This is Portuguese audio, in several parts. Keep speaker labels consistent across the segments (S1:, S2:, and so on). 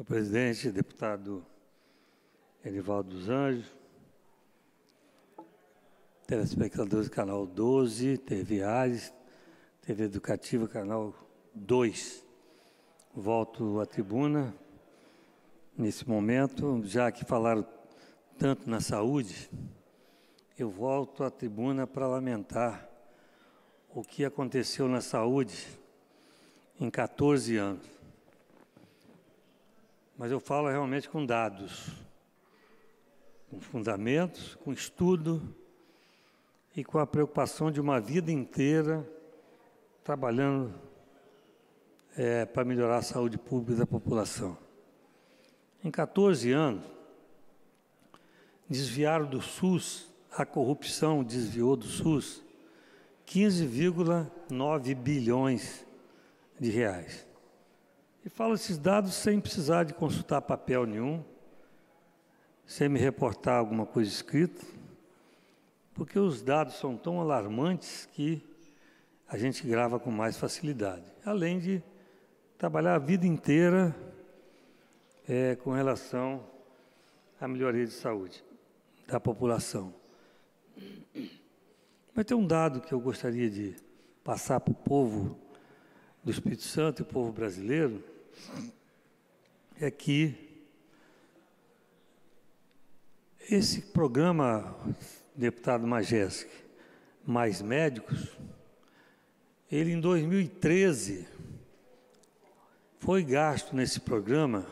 S1: Senhor presidente, deputado Erivaldo dos Anjos, telespectadores do canal 12, TV Ares, TV Educativa, canal 2. Volto à tribuna nesse momento, já que falaram tanto na saúde, eu volto à tribuna para lamentar o que aconteceu na saúde em 14 anos mas eu falo realmente com dados, com fundamentos, com estudo e com a preocupação de uma vida inteira trabalhando é, para melhorar a saúde pública da população. Em 14 anos, desviaram do SUS, a corrupção desviou do SUS 15,9 bilhões de reais. E falo esses dados sem precisar de consultar papel nenhum, sem me reportar alguma coisa escrita, porque os dados são tão alarmantes que a gente grava com mais facilidade. Além de trabalhar a vida inteira é, com relação à melhoria de saúde da população. Mas tem um dado que eu gostaria de passar para o povo do Espírito Santo e o povo brasileiro é que esse programa, deputado Majeski, Mais Médicos, ele em 2013 foi gasto nesse programa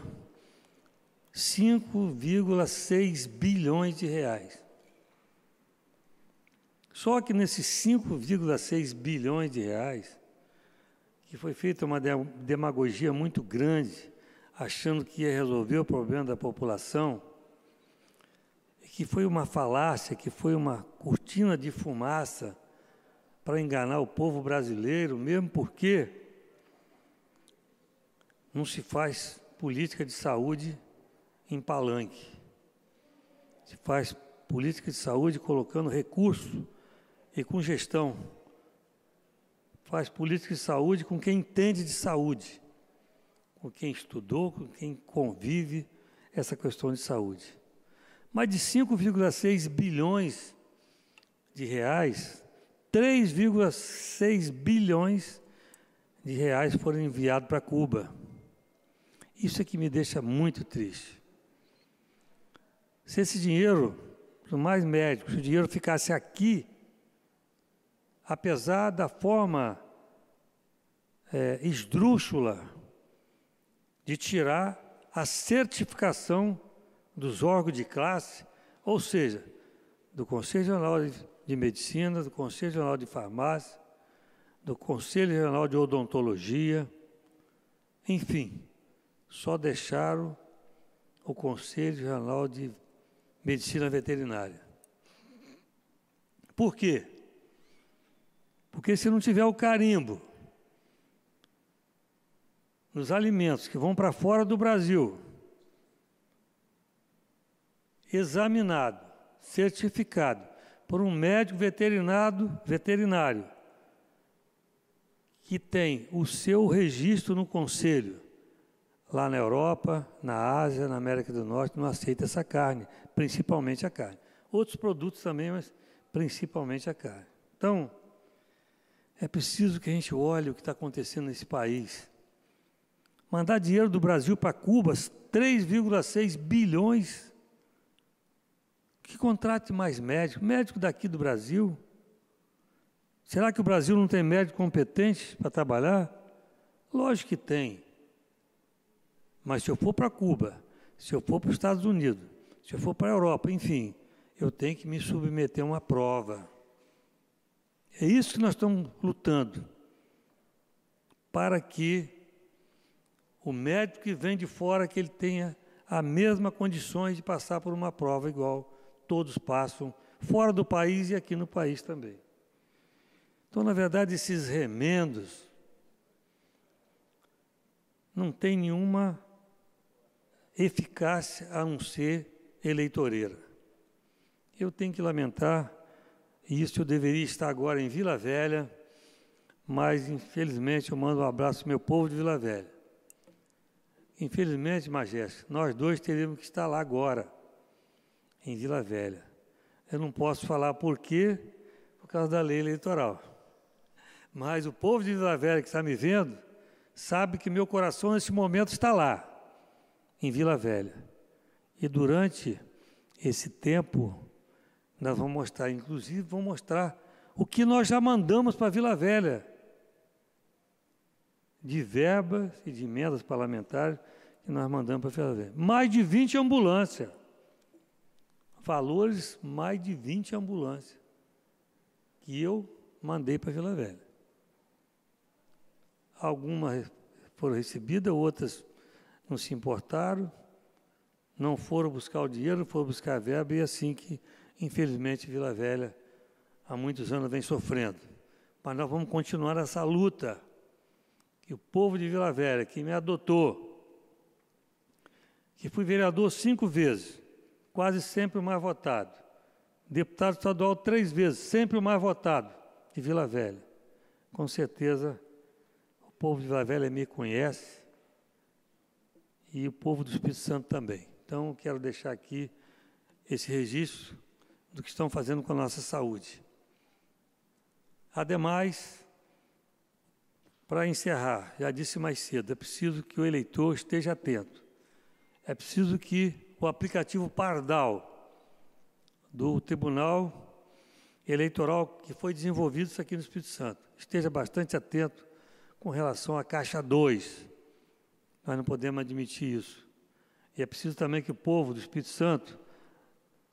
S1: 5,6 bilhões de reais. Só que nesses 5,6 bilhões de reais, que foi feita uma demagogia muito grande, achando que ia resolver o problema da população, que foi uma falácia, que foi uma cortina de fumaça para enganar o povo brasileiro, mesmo porque não se faz política de saúde em palanque. Se faz política de saúde colocando recurso e com gestão faz política de saúde com quem entende de saúde, com quem estudou, com quem convive essa questão de saúde. Mais de 5,6 bilhões de reais, 3,6 bilhões de reais foram enviados para Cuba. Isso é que me deixa muito triste. Se esse dinheiro, por mais médicos, se o dinheiro ficasse aqui, apesar da forma é, esdrúxula de tirar a certificação dos órgãos de classe, ou seja, do Conselho Regional de Medicina, do Conselho Regional de Farmácia, do Conselho Regional de Odontologia, enfim, só deixaram o Conselho Regional de Medicina Veterinária. Por quê? Porque se não tiver o carimbo nos alimentos que vão para fora do Brasil, examinado, certificado por um médico veterinário, veterinário que tem o seu registro no conselho, lá na Europa, na Ásia, na América do Norte, não aceita essa carne, principalmente a carne. Outros produtos também, mas principalmente a carne. Então, é preciso que a gente olhe o que está acontecendo nesse país. Mandar dinheiro do Brasil para Cuba, 3,6 bilhões. Que contrate mais médico? Médico daqui do Brasil? Será que o Brasil não tem médico competente para trabalhar? Lógico que tem. Mas se eu for para Cuba, se eu for para os Estados Unidos, se eu for para a Europa, enfim, eu tenho que me submeter a uma prova. É isso que nós estamos lutando, para que o médico que vem de fora que ele tenha a mesma condições de passar por uma prova igual todos passam fora do país e aqui no país também. Então, na verdade, esses remendos não têm nenhuma eficácia a não ser eleitoreira. Eu tenho que lamentar e isso eu deveria estar agora em Vila Velha, mas infelizmente eu mando um abraço ao meu povo de Vila Velha. Infelizmente, Majeste, nós dois teremos que estar lá agora, em Vila Velha. Eu não posso falar por quê, por causa da lei eleitoral. Mas o povo de Vila Velha que está me vendo sabe que meu coração nesse momento está lá, em Vila Velha. E durante esse tempo, nós vamos mostrar, inclusive, vamos mostrar o que nós já mandamos para Vila Velha de verbas e de emendas parlamentares que nós mandamos para Vila Velha. Mais de 20 ambulâncias. Valores, mais de 20 ambulâncias que eu mandei para Vila Velha. Algumas foram recebidas, outras não se importaram, não foram buscar o dinheiro, foram buscar a verba, e é assim que Infelizmente, Vila Velha há muitos anos vem sofrendo. Mas nós vamos continuar essa luta. E o povo de Vila Velha, que me adotou, que fui vereador cinco vezes, quase sempre o mais votado, deputado estadual três vezes, sempre o mais votado de Vila Velha. Com certeza, o povo de Vila Velha me conhece e o povo do Espírito Santo também. Então, quero deixar aqui esse registro do que estão fazendo com a nossa saúde. Ademais, para encerrar, já disse mais cedo, é preciso que o eleitor esteja atento. É preciso que o aplicativo Pardal do Tribunal Eleitoral que foi desenvolvido aqui no Espírito Santo esteja bastante atento com relação à Caixa 2. Nós não podemos admitir isso. E é preciso também que o povo do Espírito Santo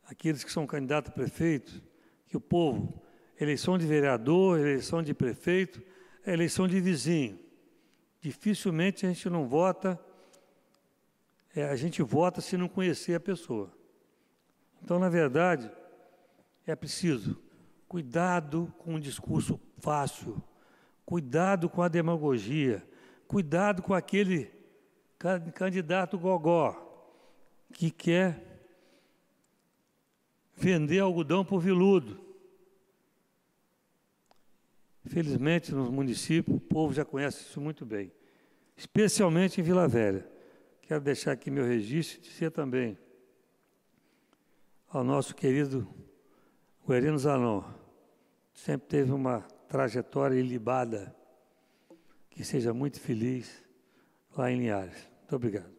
S1: aqueles que são candidatos a prefeito, que o povo, eleição de vereador, eleição de prefeito, é eleição de vizinho. Dificilmente a gente não vota, é, a gente vota se não conhecer a pessoa. Então, na verdade, é preciso cuidado com o discurso fácil, cuidado com a demagogia, cuidado com aquele candidato gogó que quer vender algodão por viludo. Felizmente, nos municípios, o povo já conhece isso muito bem, especialmente em Vila Velha. Quero deixar aqui meu registro e dizer também ao nosso querido Guerino Zanon, sempre teve uma trajetória ilibada, que seja muito feliz lá em Linhares. Muito obrigado.